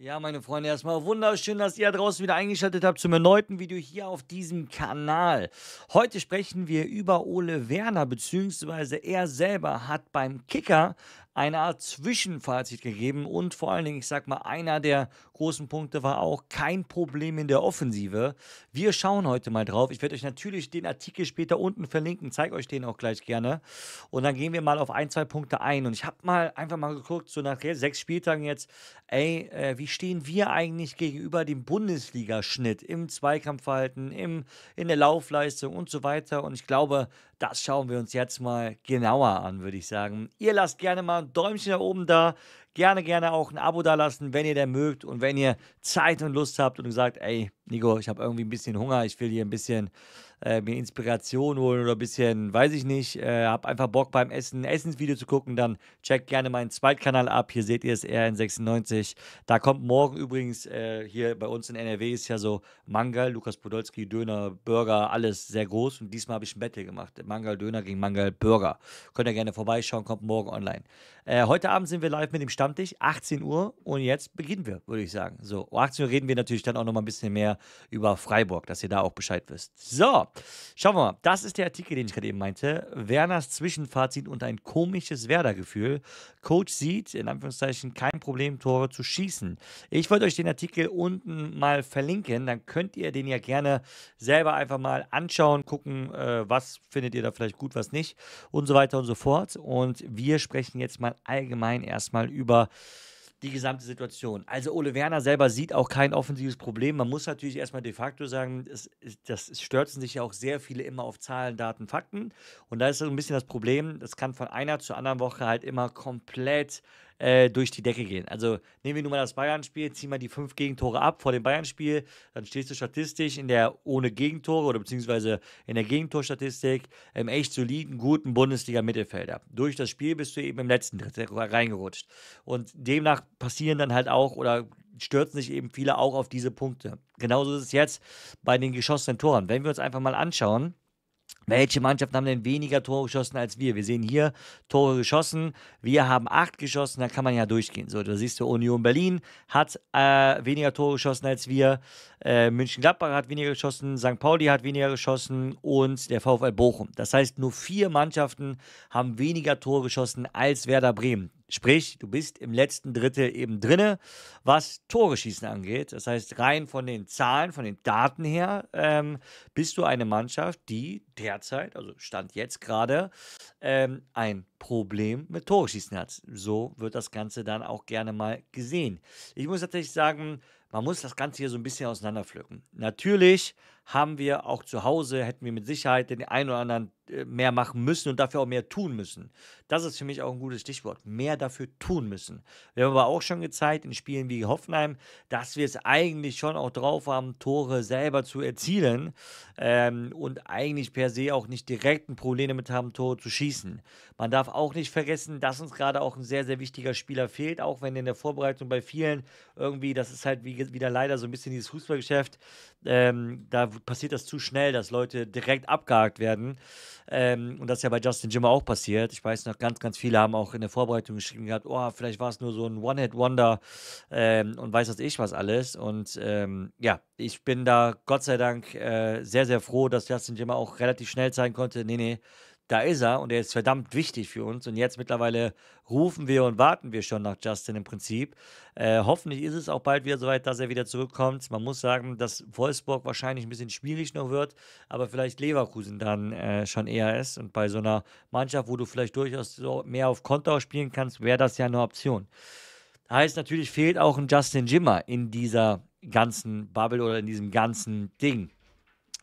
Ja, meine Freunde, erstmal wunderschön, dass ihr draußen wieder eingeschaltet habt zum erneuten Video hier auf diesem Kanal. Heute sprechen wir über Ole Werner, beziehungsweise er selber hat beim Kicker eine Art Zwischenfazit gegeben und vor allen Dingen, ich sag mal, einer der großen Punkte war auch kein Problem in der Offensive. Wir schauen heute mal drauf. Ich werde euch natürlich den Artikel später unten verlinken, zeige euch den auch gleich gerne. Und dann gehen wir mal auf ein, zwei Punkte ein. Und ich habe mal einfach mal geguckt, so nach sechs Spieltagen jetzt, ey, äh, wie stehen wir eigentlich gegenüber dem Bundesliga-Schnitt im Zweikampfverhalten, im, in der Laufleistung und so weiter. Und ich glaube, das schauen wir uns jetzt mal genauer an, würde ich sagen. Ihr lasst gerne mal ein Däumchen da oben da, Gerne, gerne auch ein Abo dalassen, wenn ihr denn mögt und wenn ihr Zeit und Lust habt und sagt, ey, Nico, ich habe irgendwie ein bisschen Hunger, ich will hier ein bisschen äh, mir Inspiration holen oder ein bisschen, weiß ich nicht, äh, hab einfach Bock beim Essen, ein Essensvideo zu gucken, dann checkt gerne meinen Zweitkanal ab. Hier seht ihr es, RN96. Da kommt morgen übrigens äh, hier bei uns in NRW ist ja so Mangal, Lukas Podolski, Döner, Burger, alles sehr groß. Und diesmal habe ich ein Battle gemacht. Mangal Döner gegen Mangal Burger. Könnt ihr gerne vorbeischauen, kommt morgen online. Äh, heute Abend sind wir live mit dem Stamm Stammtisch, 18 Uhr und jetzt beginnen wir, würde ich sagen. So, um 18 Uhr reden wir natürlich dann auch noch mal ein bisschen mehr über Freiburg, dass ihr da auch Bescheid wisst. So, schauen wir mal. Das ist der Artikel, den ich gerade eben meinte. Werners Zwischenfazit und ein komisches Werder-Gefühl. Coach sieht, in Anführungszeichen, kein Problem, Tore zu schießen. Ich wollte euch den Artikel unten mal verlinken, dann könnt ihr den ja gerne selber einfach mal anschauen, gucken, äh, was findet ihr da vielleicht gut, was nicht und so weiter und so fort. Und wir sprechen jetzt mal allgemein erstmal über über die gesamte Situation. Also Ole Werner selber sieht auch kein offensives Problem. Man muss natürlich erstmal de facto sagen, es, das, es stürzen sich ja auch sehr viele immer auf Zahlen, Daten, Fakten. Und da ist so ein bisschen das Problem, das kann von einer zur anderen Woche halt immer komplett äh, durch die Decke gehen. Also nehmen wir nun mal das Bayern-Spiel, ziehen mal die fünf Gegentore ab vor dem Bayern-Spiel, dann stehst du statistisch in der ohne Gegentore oder beziehungsweise in der Gegentorstatistik im echt soliden, guten Bundesliga-Mittelfelder. Durch das Spiel bist du eben im letzten Drittel reingerutscht. Und demnach passieren dann halt auch oder stürzen sich eben viele auch auf diese Punkte. Genauso ist es jetzt bei den geschossenen Toren. Wenn wir uns einfach mal anschauen, welche Mannschaften haben denn weniger Tore geschossen als wir? Wir sehen hier Tore geschossen. Wir haben acht geschossen. Da kann man ja durchgehen. So, da siehst du, Union Berlin hat äh, weniger Tore geschossen als wir. Äh, München-Gladbach hat weniger geschossen, St. Pauli hat weniger geschossen und der VfL Bochum. Das heißt, nur vier Mannschaften haben weniger Tore geschossen als Werder Bremen. Sprich, du bist im letzten Drittel eben drinne, was Tore schießen angeht. Das heißt, rein von den Zahlen, von den Daten her, ähm, bist du eine Mannschaft, die derzeit, also Stand jetzt gerade, ähm, ein Problem mit Torschießen hat. So wird das Ganze dann auch gerne mal gesehen. Ich muss natürlich sagen, man muss das Ganze hier so ein bisschen auseinanderpflücken. Natürlich haben wir auch zu Hause, hätten wir mit Sicherheit den einen oder anderen äh, mehr machen müssen und dafür auch mehr tun müssen. Das ist für mich auch ein gutes Stichwort. Mehr dafür tun müssen. Wir haben aber auch schon gezeigt in Spielen wie Hoffenheim, dass wir es eigentlich schon auch drauf haben, Tore selber zu erzielen ähm, und eigentlich per se auch nicht direkt ein Problem damit haben, Tore zu schießen. Man darf auch nicht vergessen, dass uns gerade auch ein sehr, sehr wichtiger Spieler fehlt, auch wenn in der Vorbereitung bei vielen irgendwie, das ist halt wie, wieder leider so ein bisschen dieses Fußballgeschäft, ähm, da passiert das zu schnell, dass Leute direkt abgehakt werden. Ähm, und das ist ja bei Justin Jimmer auch passiert. Ich weiß noch, ganz, ganz viele haben auch in der Vorbereitung geschrieben gehabt, oh, vielleicht war es nur so ein One-Hit-Wonder ähm, und weiß das ich was alles. Und ähm, ja, ich bin da Gott sei Dank äh, sehr, sehr froh, dass Justin Jimmer auch relativ schnell zeigen konnte, nee, nee, da ist er und er ist verdammt wichtig für uns. Und jetzt mittlerweile rufen wir und warten wir schon nach Justin im Prinzip. Äh, hoffentlich ist es auch bald wieder soweit, dass er wieder zurückkommt. Man muss sagen, dass Wolfsburg wahrscheinlich ein bisschen schwierig noch wird, aber vielleicht Leverkusen dann äh, schon eher ist. Und bei so einer Mannschaft, wo du vielleicht durchaus so mehr auf Konto spielen kannst, wäre das ja eine Option. Heißt natürlich, fehlt auch ein Justin Jimmer in dieser ganzen Bubble oder in diesem ganzen Ding.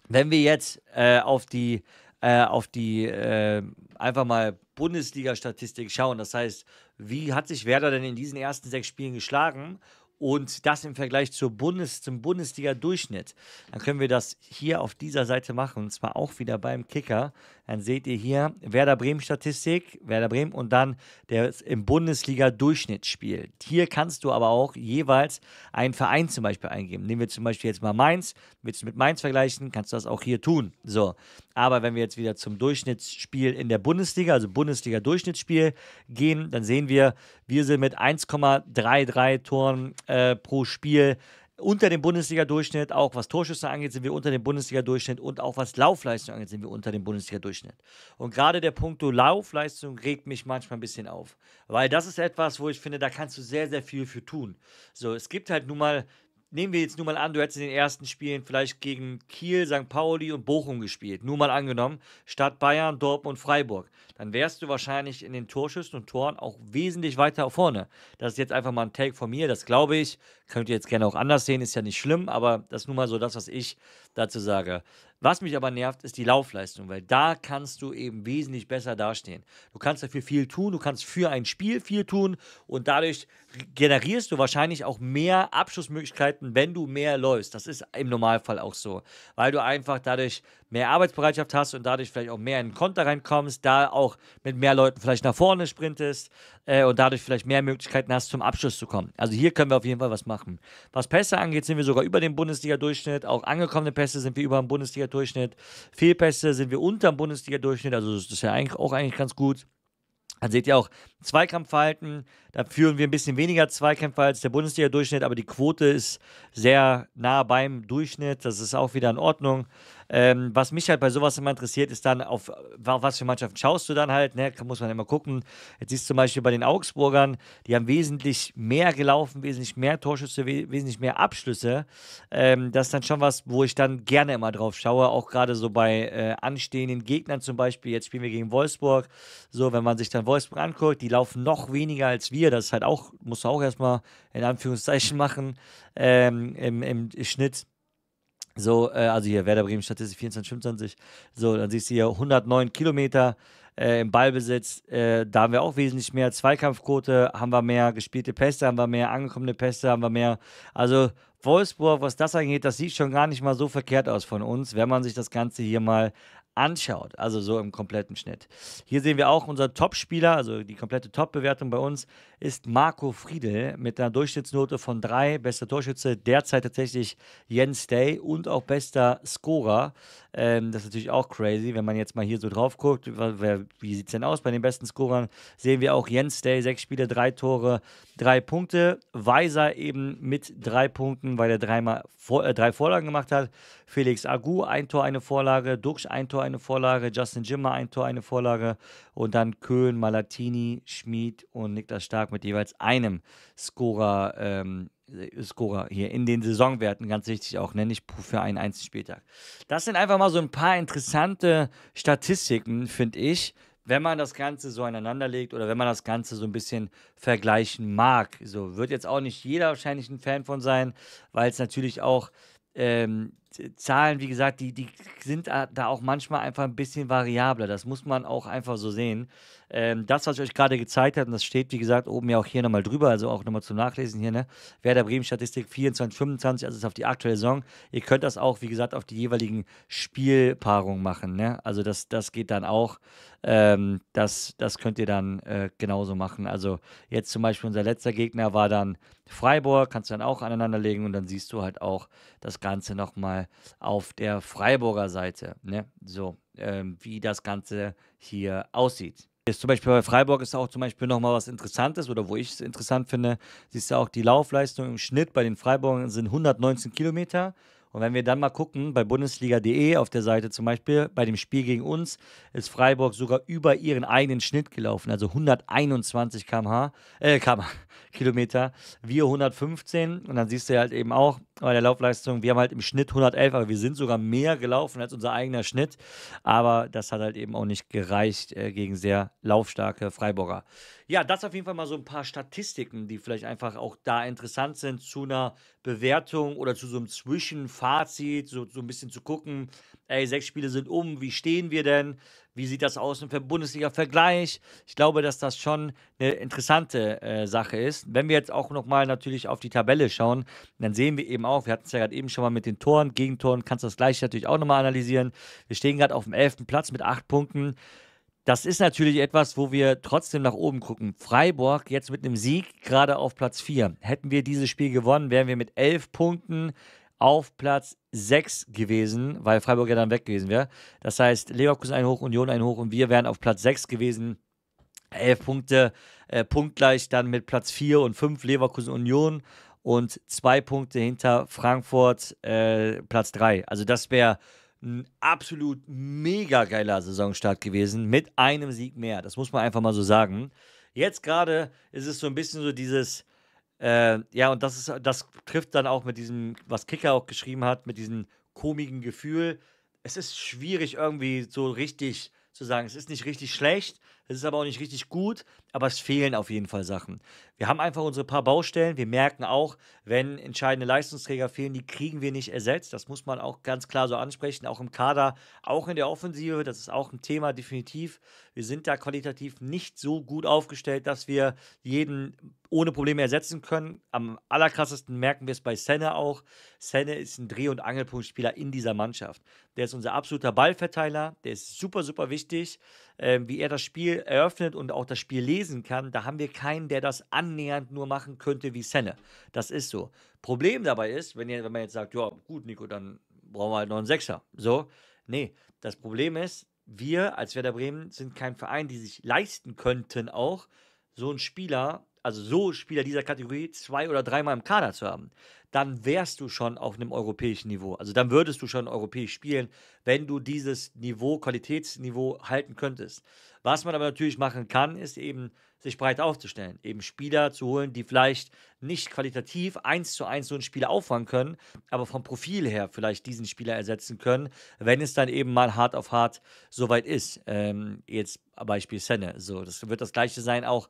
Wenn wir jetzt äh, auf die äh, auf die äh, einfach mal Bundesliga-Statistik schauen. Das heißt, wie hat sich Werder denn in diesen ersten sechs Spielen geschlagen und das im Vergleich zur Bundes, zum Bundesliga-Durchschnitt, dann können wir das hier auf dieser Seite machen, und zwar auch wieder beim Kicker. Dann seht ihr hier Werder Bremen-Statistik, Werder Bremen und dann der im Bundesliga-Durchschnittsspiel. Hier kannst du aber auch jeweils einen Verein zum Beispiel eingeben. Nehmen wir zum Beispiel jetzt mal Mainz, willst du mit Mainz vergleichen, kannst du das auch hier tun. So, aber wenn wir jetzt wieder zum Durchschnittsspiel in der Bundesliga, also Bundesliga-Durchschnittsspiel gehen, dann sehen wir, wir sind mit 1,33 Toren äh, pro Spiel unter dem Bundesliga-Durchschnitt, auch was Torschüsse angeht, sind wir unter dem Bundesliga-Durchschnitt und auch was Laufleistung angeht, sind wir unter dem Bundesliga-Durchschnitt. Und gerade der Punkt Laufleistung regt mich manchmal ein bisschen auf, weil das ist etwas, wo ich finde, da kannst du sehr, sehr viel für tun. So, es gibt halt nun mal nehmen wir jetzt nur mal an, du hättest in den ersten Spielen vielleicht gegen Kiel, St. Pauli und Bochum gespielt, nur mal angenommen, statt Bayern, Dortmund, und Freiburg, dann wärst du wahrscheinlich in den Torschüssen und Toren auch wesentlich weiter vorne. Das ist jetzt einfach mal ein Take von mir, das glaube ich. Könnt ihr jetzt gerne auch anders sehen, ist ja nicht schlimm, aber das ist nun mal so das, was ich dazu sage. Was mich aber nervt, ist die Laufleistung, weil da kannst du eben wesentlich besser dastehen. Du kannst dafür viel tun, du kannst für ein Spiel viel tun und dadurch generierst du wahrscheinlich auch mehr Abschlussmöglichkeiten, wenn du mehr läufst. Das ist im Normalfall auch so, weil du einfach dadurch mehr Arbeitsbereitschaft hast und dadurch vielleicht auch mehr in den Konter reinkommst, da auch mit mehr Leuten vielleicht nach vorne sprintest äh, und dadurch vielleicht mehr Möglichkeiten hast, zum Abschluss zu kommen. Also hier können wir auf jeden Fall was machen. Was Pässe angeht, sind wir sogar über dem Bundesliga-Durchschnitt. Auch angekommene Pässe sind wir über dem Bundesliga-Durchschnitt. Fehlpässe sind wir unter dem Bundesliga-Durchschnitt. Also das ist ja eigentlich auch eigentlich ganz gut. Dann seht ihr auch, Zweikampf halten. Da führen wir ein bisschen weniger Zweikämpfe als der Bundesliga-Durchschnitt, aber die Quote ist sehr nah beim Durchschnitt. Das ist auch wieder in Ordnung. Ähm, was mich halt bei sowas immer interessiert, ist dann, auf, auf was für Mannschaften schaust du dann halt? Ne? Muss man immer gucken. Jetzt siehst du zum Beispiel bei den Augsburgern, die haben wesentlich mehr gelaufen, wesentlich mehr Torschüsse, we wesentlich mehr Abschlüsse. Ähm, das ist dann schon was, wo ich dann gerne immer drauf schaue, auch gerade so bei äh, anstehenden Gegnern zum Beispiel. Jetzt spielen wir gegen Wolfsburg. So, wenn man sich dann Wolfsburg anguckt, die laufen noch weniger als wir. Das ist halt auch, muss auch erstmal in Anführungszeichen machen ähm, im, im Schnitt. So, äh, also hier Werder Bremen Statistik 24, 25. So, dann siehst du hier 109 Kilometer äh, im Ballbesitz. Äh, da haben wir auch wesentlich mehr Zweikampfquote, haben wir mehr gespielte Pässe, haben wir mehr angekommene Pässe, haben wir mehr. Also Wolfsburg, was das angeht, das sieht schon gar nicht mal so verkehrt aus von uns, wenn man sich das Ganze hier mal anschaut, also so im kompletten Schnitt. Hier sehen wir auch unser Top-Spieler, also die komplette Top-Bewertung bei uns ist Marco Friedel mit einer Durchschnittsnote von 3, bester Torschütze, derzeit tatsächlich Jens Day und auch bester Scorer. Ähm, das ist natürlich auch crazy, wenn man jetzt mal hier so drauf guckt. Wer, wie sieht es denn aus bei den besten Scorern? Sehen wir auch Jens Day, sechs Spiele, drei Tore, drei Punkte. Weiser eben mit drei Punkten, weil er dreimal vor, äh, drei Vorlagen gemacht hat. Felix Agu, ein Tor, eine Vorlage. Duxch, ein Tor, eine Vorlage. Justin Jimmer, ein Tor, eine Vorlage. Und dann Köhn, Malatini, Schmid und Niklas Stark mit jeweils einem Scorer. Ähm, Scorer hier in den Saisonwerten, ganz wichtig auch, nenne ich für einen einzigen Spieltag. Das sind einfach mal so ein paar interessante Statistiken, finde ich, wenn man das Ganze so aneinanderlegt oder wenn man das Ganze so ein bisschen vergleichen mag. So wird jetzt auch nicht jeder wahrscheinlich ein Fan von sein, weil es natürlich auch ähm, Zahlen, wie gesagt, die, die sind da auch manchmal einfach ein bisschen variabler. Das muss man auch einfach so sehen. Ähm, das, was ich euch gerade gezeigt habe, und das steht, wie gesagt, oben ja auch hier nochmal drüber, also auch nochmal zum Nachlesen hier, ne? Werder Bremen Statistik 24, 25, also ist auf die aktuelle Saison. Ihr könnt das auch, wie gesagt, auf die jeweiligen Spielpaarungen machen, ne? Also das, das geht dann auch. Ähm, das, das könnt ihr dann äh, genauso machen. Also jetzt zum Beispiel unser letzter Gegner war dann Freiburg, kannst du dann auch aneinander legen und dann siehst du halt auch das Ganze nochmal auf der Freiburger Seite, ne? so ähm, wie das Ganze hier aussieht. Jetzt zum Beispiel bei Freiburg ist auch zum Beispiel nochmal was Interessantes oder wo ich es interessant finde, siehst du auch die Laufleistung im Schnitt bei den Freiburgern sind 119 Kilometer, und wenn wir dann mal gucken, bei bundesliga.de auf der Seite zum Beispiel, bei dem Spiel gegen uns ist Freiburg sogar über ihren eigenen Schnitt gelaufen, also 121 km/h, äh, km, Kilometer, wir 115. Und dann siehst du halt eben auch, bei der Laufleistung. Wir haben halt im Schnitt 111, aber wir sind sogar mehr gelaufen als unser eigener Schnitt. Aber das hat halt eben auch nicht gereicht äh, gegen sehr laufstarke Freiburger. Ja, das auf jeden Fall mal so ein paar Statistiken, die vielleicht einfach auch da interessant sind zu einer Bewertung oder zu so einem Zwischenfazit, so, so ein bisschen zu gucken, ey, sechs Spiele sind um, wie stehen wir denn? Wie sieht das aus im Bundesliga-Vergleich? Ich glaube, dass das schon eine interessante äh, Sache ist. Wenn wir jetzt auch nochmal natürlich auf die Tabelle schauen, dann sehen wir eben auch, wir hatten es ja gerade eben schon mal mit den Toren, Gegentoren, kannst du das gleich natürlich auch nochmal analysieren. Wir stehen gerade auf dem 11. Platz mit 8 Punkten. Das ist natürlich etwas, wo wir trotzdem nach oben gucken. Freiburg jetzt mit einem Sieg gerade auf Platz 4. Hätten wir dieses Spiel gewonnen, wären wir mit 11 Punkten auf Platz 6 gewesen, weil Freiburg ja dann weg gewesen wäre. Das heißt, Leverkusen ein Hoch, Union ein Hoch und wir wären auf Platz 6 gewesen. 11 Punkte, äh, punktgleich dann mit Platz 4 und 5 Leverkusen Union und 2 Punkte hinter Frankfurt äh, Platz 3. Also das wäre ein absolut mega geiler Saisonstart gewesen mit einem Sieg mehr. Das muss man einfach mal so sagen. Jetzt gerade ist es so ein bisschen so dieses äh, ja, und das ist, das trifft dann auch mit diesem, was Kicker auch geschrieben hat, mit diesem komischen Gefühl. Es ist schwierig, irgendwie so richtig zu sagen, es ist nicht richtig schlecht, es ist aber auch nicht richtig gut, aber es fehlen auf jeden Fall Sachen. Wir haben einfach unsere paar Baustellen. Wir merken auch, wenn entscheidende Leistungsträger fehlen, die kriegen wir nicht ersetzt. Das muss man auch ganz klar so ansprechen, auch im Kader, auch in der Offensive. Das ist auch ein Thema, definitiv. Wir sind da qualitativ nicht so gut aufgestellt, dass wir jeden ohne Probleme ersetzen können. Am allerkrassesten merken wir es bei Senne auch. Senne ist ein Dreh- und Angelpunktspieler in dieser Mannschaft. Der ist unser absoluter Ballverteiler. Der ist super, super wichtig äh, wie er das Spiel eröffnet und auch das Spiel lesen kann, da haben wir keinen, der das annähernd nur machen könnte wie Senne. Das ist so. Problem dabei ist, wenn, ihr, wenn man jetzt sagt, ja, gut, Nico, dann brauchen wir halt noch einen Sechser. So, nee, das Problem ist, wir als Werder Bremen sind kein Verein, die sich leisten könnten, auch so einen Spieler also so Spieler dieser Kategorie zwei oder dreimal im Kader zu haben, dann wärst du schon auf einem europäischen Niveau. Also dann würdest du schon europäisch spielen, wenn du dieses Niveau, Qualitätsniveau halten könntest. Was man aber natürlich machen kann, ist eben sich breit aufzustellen, eben Spieler zu holen, die vielleicht nicht qualitativ eins zu eins so ein Spieler auffangen können, aber vom Profil her vielleicht diesen Spieler ersetzen können, wenn es dann eben mal hart auf hart soweit ist. Ähm, jetzt Beispiel Senne. So, das wird das gleiche sein auch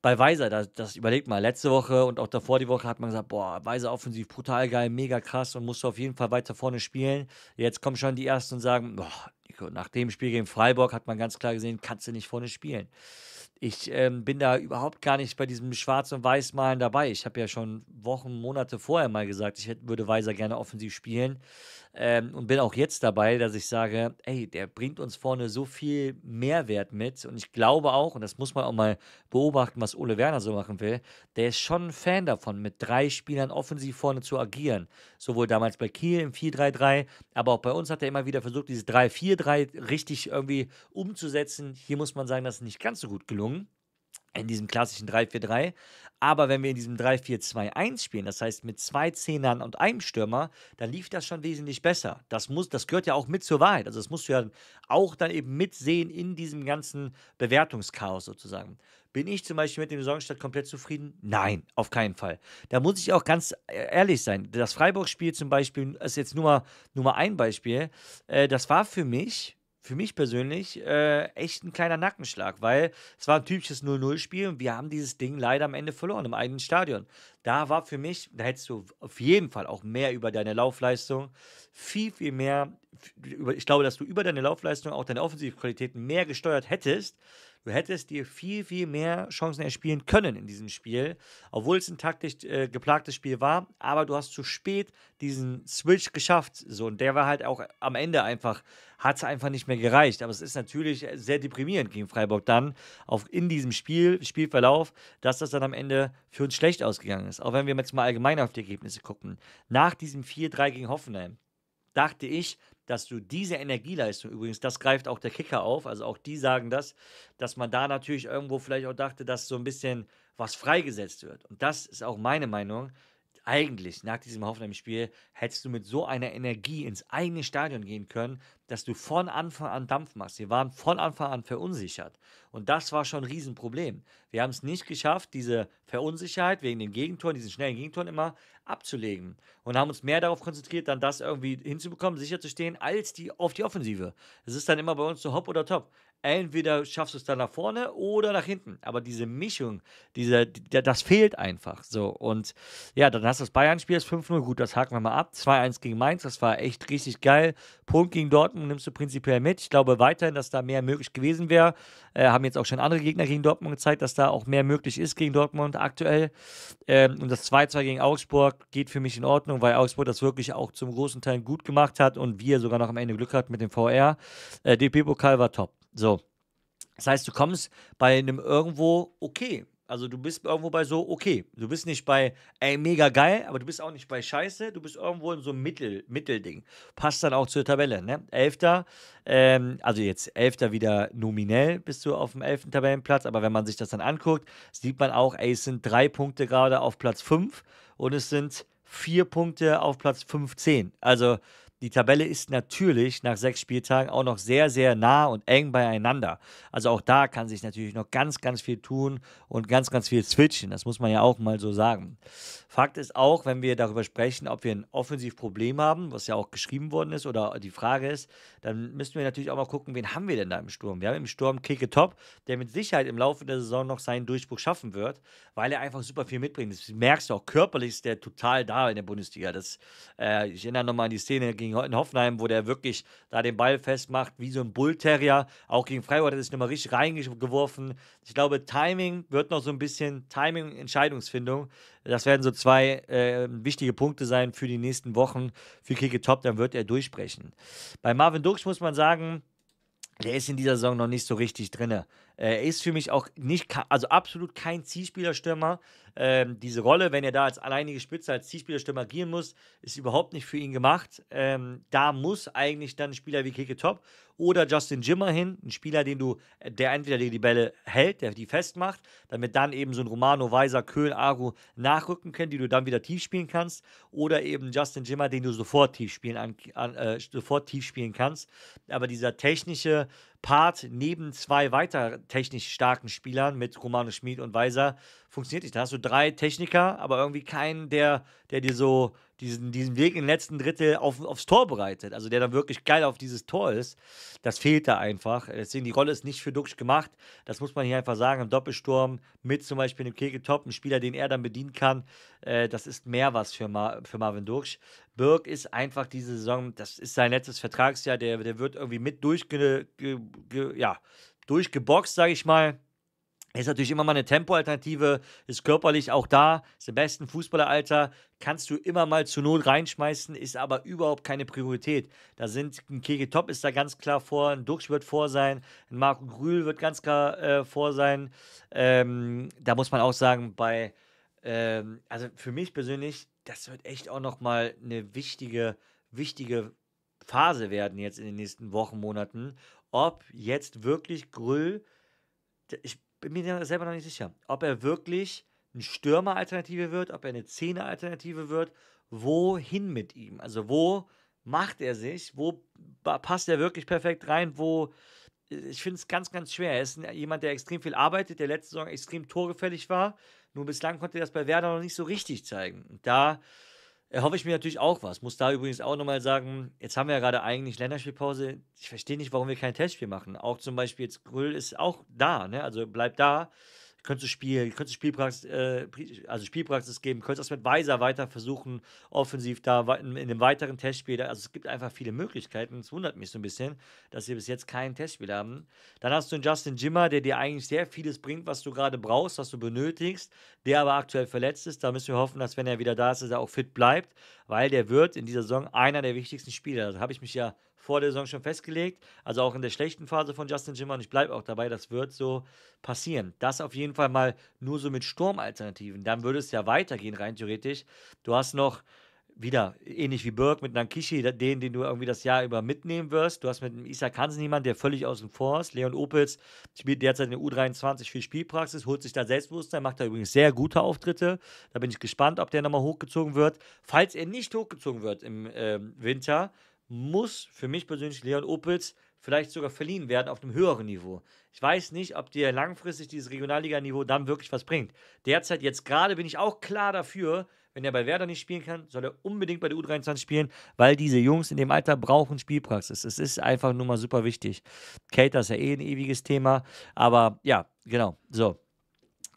bei Weiser, das, das überlegt mal, letzte Woche und auch davor die Woche hat man gesagt, boah, Weiser offensiv brutal geil, mega krass und musst du auf jeden Fall weiter vorne spielen. Jetzt kommen schon die Ersten und sagen, boah, nach dem Spiel gegen Freiburg hat man ganz klar gesehen, kannst du nicht vorne spielen ich ähm, bin da überhaupt gar nicht bei diesem Schwarz- und Weiß-Malen dabei. Ich habe ja schon Wochen, Monate vorher mal gesagt, ich hätte, würde Weiser gerne offensiv spielen. Ähm, und bin auch jetzt dabei, dass ich sage, ey, der bringt uns vorne so viel Mehrwert mit. Und ich glaube auch, und das muss man auch mal beobachten, was Ole Werner so machen will, der ist schon ein Fan davon, mit drei Spielern offensiv vorne zu agieren. Sowohl damals bei Kiel im 4-3-3, aber auch bei uns hat er immer wieder versucht, dieses 3-4-3 richtig irgendwie umzusetzen. Hier muss man sagen, das ist nicht ganz so gut gelungen. Bewegung in diesem klassischen 3-4-3. Aber wenn wir in diesem 3-4-2-1 spielen, das heißt mit zwei Zehnern und einem Stürmer, dann lief das schon wesentlich besser. Das, muss, das gehört ja auch mit zur Wahrheit. Also das musst du ja auch dann eben mitsehen in diesem ganzen Bewertungschaos sozusagen. Bin ich zum Beispiel mit dem Sorgenstadt komplett zufrieden? Nein, auf keinen Fall. Da muss ich auch ganz ehrlich sein. Das Freiburg-Spiel zum Beispiel ist jetzt nur mal, nur mal ein Beispiel. Äh, das war für mich für mich persönlich äh, echt ein kleiner Nackenschlag, weil es war ein typisches 0-0-Spiel und wir haben dieses Ding leider am Ende verloren im eigenen Stadion. Da war für mich, da hättest du auf jeden Fall auch mehr über deine Laufleistung, viel, viel mehr, ich glaube, dass du über deine Laufleistung auch deine Offensivqualitäten mehr gesteuert hättest, Du hättest dir viel, viel mehr Chancen erspielen können in diesem Spiel, obwohl es ein taktisch äh, geplagtes Spiel war, aber du hast zu spät diesen Switch geschafft. So, und der war halt auch am Ende einfach, hat es einfach nicht mehr gereicht. Aber es ist natürlich sehr deprimierend gegen Freiburg dann, auch in diesem Spiel, Spielverlauf, dass das dann am Ende für uns schlecht ausgegangen ist. Auch wenn wir jetzt mal allgemein auf die Ergebnisse gucken. Nach diesem 4-3 gegen Hoffenheim dachte ich, dass du diese Energieleistung übrigens, das greift auch der Kicker auf, also auch die sagen das, dass man da natürlich irgendwo vielleicht auch dachte, dass so ein bisschen was freigesetzt wird. Und das ist auch meine Meinung. Eigentlich, nach diesem Hoffenheim-Spiel, hättest du mit so einer Energie ins eigene Stadion gehen können, dass du von Anfang an Dampf machst. Wir waren von Anfang an verunsichert. Und das war schon ein Riesenproblem. Wir haben es nicht geschafft, diese Verunsicherheit wegen den Gegentoren, diesen schnellen Gegentoren immer abzulegen. Und haben uns mehr darauf konzentriert, dann das irgendwie hinzubekommen, sicher zu stehen, als die, auf die Offensive. Es ist dann immer bei uns so hopp oder top entweder schaffst du es dann nach vorne oder nach hinten. Aber diese Mischung, diese, das fehlt einfach. So. Und ja, dann hast du das Bayern-Spiel, das 5-0. Gut, das haken wir mal ab. 2-1 gegen Mainz, das war echt richtig geil. Punkt gegen Dortmund nimmst du prinzipiell mit. Ich glaube weiterhin, dass da mehr möglich gewesen wäre. Äh, haben jetzt auch schon andere Gegner gegen Dortmund gezeigt, dass da auch mehr möglich ist gegen Dortmund aktuell. Ähm, und das 2-2 gegen Augsburg geht für mich in Ordnung, weil Augsburg das wirklich auch zum großen Teil gut gemacht hat und wir sogar noch am Ende Glück hatten mit dem VR. Äh, DP-Pokal war top. So. Das heißt, du kommst bei einem irgendwo okay. Also du bist irgendwo bei so okay. Du bist nicht bei ey, mega geil, aber du bist auch nicht bei scheiße. Du bist irgendwo in so einem Mittel, Mittelding. Passt dann auch zur Tabelle, ne? Elfter, ähm, also jetzt Elfter wieder nominell bist du auf dem elften Tabellenplatz. Aber wenn man sich das dann anguckt, sieht man auch, ey, es sind drei Punkte gerade auf Platz 5 und es sind vier Punkte auf Platz 15. Also die Tabelle ist natürlich nach sechs Spieltagen auch noch sehr, sehr nah und eng beieinander. Also auch da kann sich natürlich noch ganz, ganz viel tun und ganz, ganz viel switchen. Das muss man ja auch mal so sagen. Fakt ist auch, wenn wir darüber sprechen, ob wir ein Offensivproblem haben, was ja auch geschrieben worden ist oder die Frage ist, dann müssen wir natürlich auch mal gucken, wen haben wir denn da im Sturm? Wir haben im Sturm Keke Top, der mit Sicherheit im Laufe der Saison noch seinen Durchbruch schaffen wird, weil er einfach super viel mitbringt. Das merkst du auch, körperlich ist der total da in der Bundesliga. Das, äh, ich erinnere nochmal an die Szene gegen gegen in Hoffenheim, wo der wirklich da den Ball festmacht, wie so ein Bullterrier. Auch gegen Freiburg hat er sich nochmal richtig reingeworfen. Ich glaube, Timing wird noch so ein bisschen Timing, Entscheidungsfindung. Das werden so zwei äh, wichtige Punkte sein für die nächsten Wochen. Für Kike Top, dann wird er durchbrechen. Bei Marvin Dux muss man sagen, der ist in dieser Saison noch nicht so richtig drin. Äh, er ist für mich auch nicht, also absolut kein Zielspielerstürmer. Ähm, diese Rolle, wenn er da als alleinige Spitze, als Zielspielerstürmer agieren muss, ist überhaupt nicht für ihn gemacht. Ähm, da muss eigentlich dann ein Spieler wie Kike Top oder Justin Jimmer hin, ein Spieler, den du, der entweder die Bälle hält, der die festmacht, damit dann eben so ein Romano, Weiser, Köhl, Aru nachrücken können, die du dann wieder tief spielen kannst, oder eben Justin Jimmer, den du sofort tief spielen, an, an, äh, sofort tief spielen kannst. Aber dieser technische Part neben zwei weiter technisch starken Spielern mit Romano Schmid und Weiser funktioniert nicht. Da hast du drei Techniker, aber irgendwie keinen, der, der dir so diesen, diesen Weg im letzten Drittel auf, aufs Tor bereitet, also der dann wirklich geil auf dieses Tor ist, das fehlt da einfach. Deswegen, die Rolle ist nicht für Duxch gemacht. Das muss man hier einfach sagen. Im Doppelsturm mit zum Beispiel einem dem Top, einem Spieler, den er dann bedienen kann, äh, das ist mehr was für, Ma für Marvin Duxch. Birk ist einfach diese Saison, das ist sein letztes Vertragsjahr, der, der wird irgendwie mit durchge, ja, durchgeboxt, sage ich mal ist natürlich immer mal eine Tempoalternative, ist körperlich auch da, ist im besten Fußballeralter, kannst du immer mal zu Not reinschmeißen, ist aber überhaupt keine Priorität. Da sind ein Kege Top ist da ganz klar vor, ein Duxch wird vor sein, ein Marco Grühl wird ganz klar äh, vor sein. Ähm, da muss man auch sagen, bei, ähm, also für mich persönlich, das wird echt auch nochmal eine wichtige, wichtige Phase werden jetzt in den nächsten Wochen, Monaten, ob jetzt wirklich Grüll. Ich, bin mir selber noch nicht sicher, ob er wirklich eine Stürmer-Alternative wird, ob er eine Zehner-Alternative wird, wohin mit ihm? Also wo macht er sich? Wo passt er wirklich perfekt rein? Wo äh, ich finde es ganz, ganz schwer. Er ist jemand, der extrem viel arbeitet, der letzte Saison extrem torgefällig war. Nur bislang konnte er das bei Werder noch nicht so richtig zeigen. Und da erhoffe ich mir natürlich auch was. Muss da übrigens auch nochmal sagen, jetzt haben wir ja gerade eigentlich Länderspielpause. Ich verstehe nicht, warum wir kein Testspiel machen. Auch zum Beispiel jetzt Grüll ist auch da, ne? also bleibt da ihr könnt spielen, ihr könnt Spielpraxis, äh, also Spielpraxis geben, ihr das mit Weiser weiter versuchen, offensiv da in, in dem weiteren Testspiel. Also es gibt einfach viele Möglichkeiten. Es wundert mich so ein bisschen, dass wir bis jetzt kein Testspiel haben. Dann hast du einen Justin Jimmer, der dir eigentlich sehr vieles bringt, was du gerade brauchst, was du benötigst, der aber aktuell verletzt ist. Da müssen wir hoffen, dass wenn er wieder da ist, dass er auch fit bleibt, weil der wird in dieser Saison einer der wichtigsten Spieler. Da also habe ich mich ja vor der Saison schon festgelegt. Also auch in der schlechten Phase von Justin Jimmer. Und ich bleibe auch dabei, das wird so passieren. Das auf jeden Fall mal nur so mit Sturmalternativen. Dann würde es ja weitergehen, rein theoretisch. Du hast noch wieder ähnlich wie Birk mit Nankishi, den, den du irgendwie das Jahr über mitnehmen wirst. Du hast mit Isaac Hansen jemanden, der völlig außen vor ist. Leon Opitz spielt derzeit in der U23 viel Spielpraxis, holt sich da Selbstbewusstsein, macht da übrigens sehr gute Auftritte. Da bin ich gespannt, ob der nochmal hochgezogen wird. Falls er nicht hochgezogen wird im äh, Winter, muss für mich persönlich Leon Opels vielleicht sogar verliehen werden auf einem höheren Niveau. Ich weiß nicht, ob dir langfristig dieses Regionalliganiveau dann wirklich was bringt. Derzeit, jetzt gerade, bin ich auch klar dafür, wenn er bei Werder nicht spielen kann, soll er unbedingt bei der U23 spielen, weil diese Jungs in dem Alter brauchen Spielpraxis. Es ist einfach nur mal super wichtig. Cater ist ja eh ein ewiges Thema, aber ja, genau, so.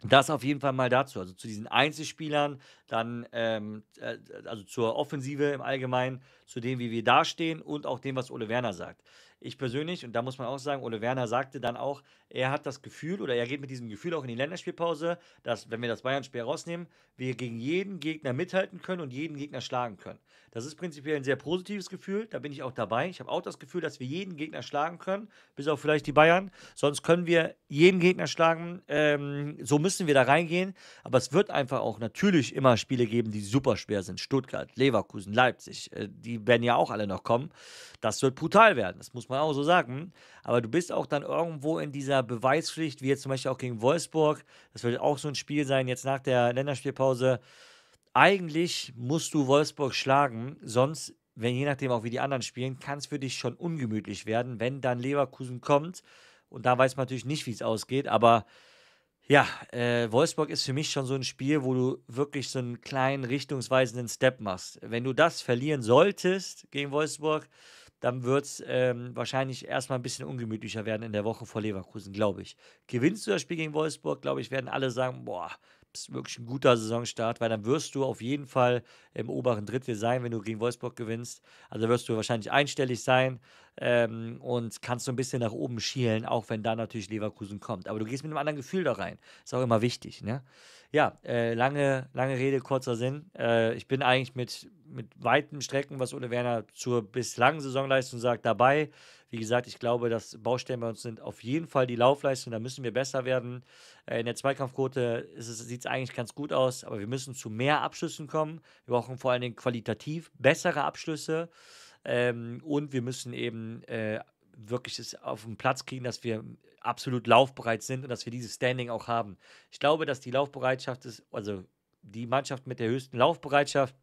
Das auf jeden Fall mal dazu, also zu diesen Einzelspielern, dann ähm, äh, also zur Offensive im Allgemeinen, zu dem, wie wir dastehen und auch dem, was Ole Werner sagt. Ich persönlich, und da muss man auch sagen, Ole Werner sagte dann auch, er hat das Gefühl oder er geht mit diesem Gefühl auch in die Länderspielpause, dass, wenn wir das Bayern-Spiel rausnehmen, wir gegen jeden Gegner mithalten können und jeden Gegner schlagen können. Das ist prinzipiell ein sehr positives Gefühl, da bin ich auch dabei. Ich habe auch das Gefühl, dass wir jeden Gegner schlagen können, bis auf vielleicht die Bayern. Sonst können wir jeden Gegner schlagen. Ähm, so müssen wir da reingehen. Aber es wird einfach auch natürlich immer Spiele geben, die super schwer sind. Stuttgart, Leverkusen, Leipzig, äh, die werden ja auch alle noch kommen. Das wird brutal werden, das muss man auch so sagen. Aber du bist auch dann irgendwo in dieser einer Beweispflicht, wie jetzt zum Beispiel auch gegen Wolfsburg, das wird auch so ein Spiel sein, jetzt nach der Länderspielpause. Eigentlich musst du Wolfsburg schlagen, sonst, wenn je nachdem auch wie die anderen spielen, kann es für dich schon ungemütlich werden, wenn dann Leverkusen kommt. Und da weiß man natürlich nicht, wie es ausgeht, aber ja, äh, Wolfsburg ist für mich schon so ein Spiel, wo du wirklich so einen kleinen richtungsweisenden Step machst. Wenn du das verlieren solltest gegen Wolfsburg, dann wird es ähm, wahrscheinlich erstmal ein bisschen ungemütlicher werden in der Woche vor Leverkusen, glaube ich. Gewinnst du das Spiel gegen Wolfsburg, glaube ich, werden alle sagen, boah, ist wirklich ein guter Saisonstart, weil dann wirst du auf jeden Fall im oberen Drittel sein, wenn du gegen Wolfsburg gewinnst. Also wirst du wahrscheinlich einstellig sein ähm, und kannst so ein bisschen nach oben schielen, auch wenn da natürlich Leverkusen kommt. Aber du gehst mit einem anderen Gefühl da rein. Ist auch immer wichtig. Ne? Ja, äh, lange, lange Rede, kurzer Sinn. Äh, ich bin eigentlich mit, mit weiten Strecken, was Ole Werner zur bislangen Saisonleistung sagt, dabei. Wie gesagt, ich glaube, dass Baustellen bei uns sind auf jeden Fall die Laufleistung. Da müssen wir besser werden. Äh, in der Zweikampfquote sieht es eigentlich ganz gut aus, aber wir müssen zu mehr Abschlüssen kommen. Wir brauchen vor allen Dingen qualitativ bessere Abschlüsse. Ähm, und wir müssen eben äh, wirklich es auf den Platz kriegen, dass wir absolut laufbereit sind und dass wir dieses Standing auch haben. Ich glaube, dass die Laufbereitschaft ist, also die Mannschaft mit der höchsten Laufbereitschaft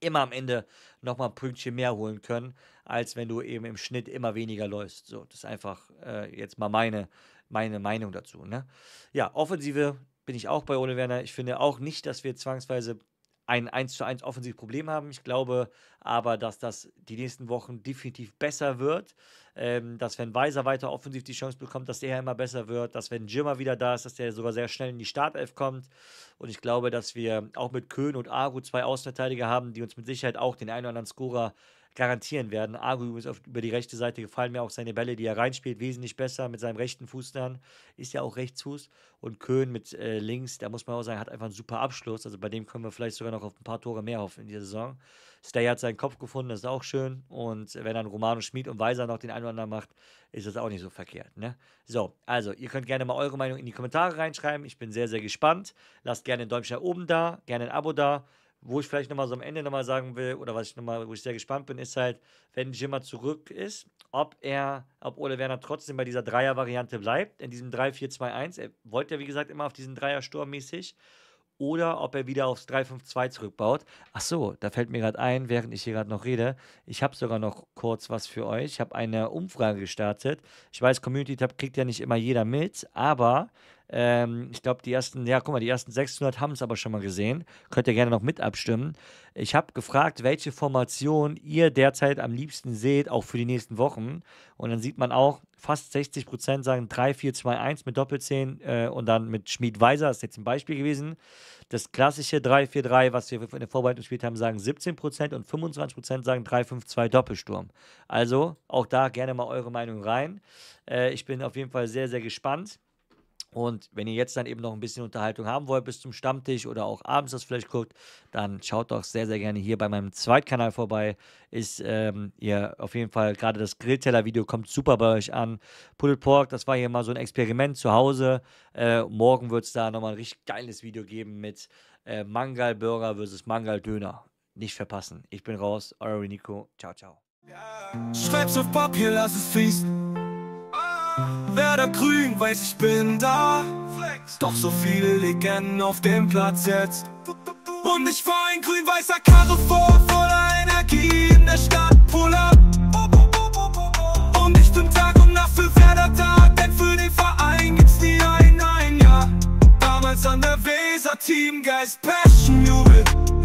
immer am Ende nochmal ein Pünktchen mehr holen können, als wenn du eben im Schnitt immer weniger läufst. So, das ist einfach äh, jetzt mal meine, meine Meinung dazu. Ne? Ja, Offensive bin ich auch bei Ole Werner. Ich finde auch nicht, dass wir zwangsweise ein 1 zu 1 Offensivproblem haben. Ich glaube aber, dass das die nächsten Wochen definitiv besser wird. Ähm, dass wenn Weiser weiter offensiv die Chance bekommt, dass er immer besser wird, dass wenn Jimmer wieder da ist, dass der sogar sehr schnell in die Startelf kommt. Und ich glaube, dass wir auch mit Köhn und Aru zwei Außenverteidiger haben, die uns mit Sicherheit auch den einen oder anderen Scorer garantieren werden. Agu ist auf, über die rechte Seite gefallen mir auch seine Bälle, die er reinspielt, wesentlich besser mit seinem rechten Fuß dann. Ist ja auch Rechtsfuß. Und Köhn mit äh, links, da muss man auch sagen, hat einfach einen super Abschluss. Also bei dem können wir vielleicht sogar noch auf ein paar Tore mehr hoffen in dieser Saison. Stay hat seinen Kopf gefunden, das ist auch schön. Und wenn dann Romano Schmid und Weiser noch den einen oder anderen macht, ist das auch nicht so verkehrt. Ne? So, also ihr könnt gerne mal eure Meinung in die Kommentare reinschreiben. Ich bin sehr, sehr gespannt. Lasst gerne ein Däumchen oben da, gerne ein Abo da. Wo ich vielleicht nochmal so am Ende nochmal sagen will, oder was ich nochmal, wo ich sehr gespannt bin, ist halt, wenn Jimmer zurück ist, ob er, ob Ole Werner trotzdem bei dieser Dreier-Variante bleibt, in diesem 3-4-2-1. Er wollte ja, wie gesagt, immer auf diesen Dreier-Sturm mäßig. Oder ob er wieder aufs 3-5-2 zurückbaut. Ach so, da fällt mir gerade ein, während ich hier gerade noch rede, ich habe sogar noch kurz was für euch. Ich habe eine Umfrage gestartet. Ich weiß, Community-Tab kriegt ja nicht immer jeder mit, aber ähm, ich glaube, die ersten, ja, guck mal, die ersten 600 haben es aber schon mal gesehen. Könnt ihr gerne noch mit abstimmen. Ich habe gefragt, welche Formation ihr derzeit am liebsten seht, auch für die nächsten Wochen. Und dann sieht man auch, fast 60 Prozent sagen 3-4-2-1 mit Doppelzehn äh, und dann mit Schmied-Weiser, das ist jetzt ein Beispiel gewesen. Das klassische 3-4-3, was wir in der Vorbereitung gespielt haben, sagen 17 Prozent und 25 Prozent sagen 3-5-2 Doppelsturm. Also auch da gerne mal eure Meinung rein. Äh, ich bin auf jeden Fall sehr, sehr gespannt. Und wenn ihr jetzt dann eben noch ein bisschen Unterhaltung haben wollt bis zum Stammtisch oder auch abends das vielleicht guckt, dann schaut doch sehr, sehr gerne hier bei meinem Zweitkanal vorbei. Ist ähm, ihr auf jeden Fall, gerade das Grillteller-Video kommt super bei euch an. Pulled Pork, das war hier mal so ein Experiment zu Hause. Äh, morgen wird es da nochmal ein richtig geiles Video geben mit äh, Mangal-Burger versus Mangal-Döner. Nicht verpassen. Ich bin raus, euer Nico. Ciao, ciao. Ja. auf Papier, lass es fließen da grün, weiß ich bin da. Doch so viele Legenden auf dem Platz jetzt. Und ich fahr in grün-weißer Karre vor, voller Energie in der Stadt. Pull up. Und ich bin Tag und Nacht für Werder da, denn für den Verein gibt's nie ein Nein, ja. Damals an der Weser, Teamgeist, Passion, Jubel.